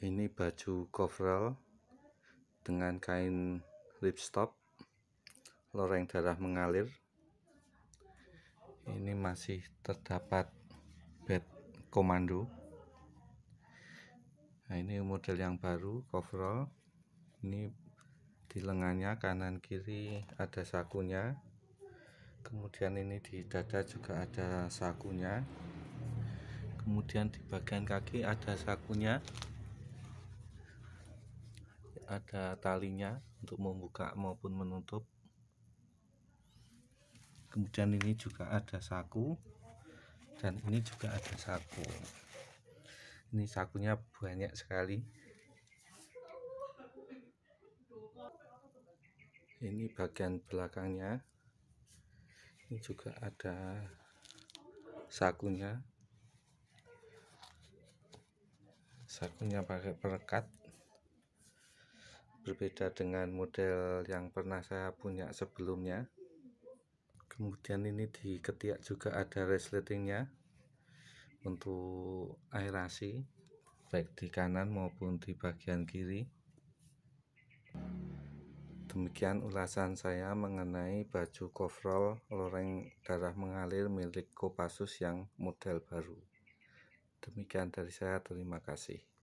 ini baju coverall dengan kain ripstop loreng darah mengalir ini masih terdapat bed komando nah ini model yang baru coverall ini di lengannya kanan kiri ada sakunya kemudian ini di dada juga ada sakunya kemudian di bagian kaki ada sakunya ada talinya untuk membuka maupun menutup kemudian ini juga ada saku dan ini juga ada saku ini sakunya banyak sekali ini bagian belakangnya ini juga ada sakunya sakunya pakai perekat berbeda dengan model yang pernah saya punya sebelumnya kemudian ini di ketiak juga ada resletingnya untuk aerasi baik di kanan maupun di bagian kiri demikian ulasan saya mengenai baju coverall loreng darah mengalir milik Kopassus yang model baru demikian dari saya terima kasih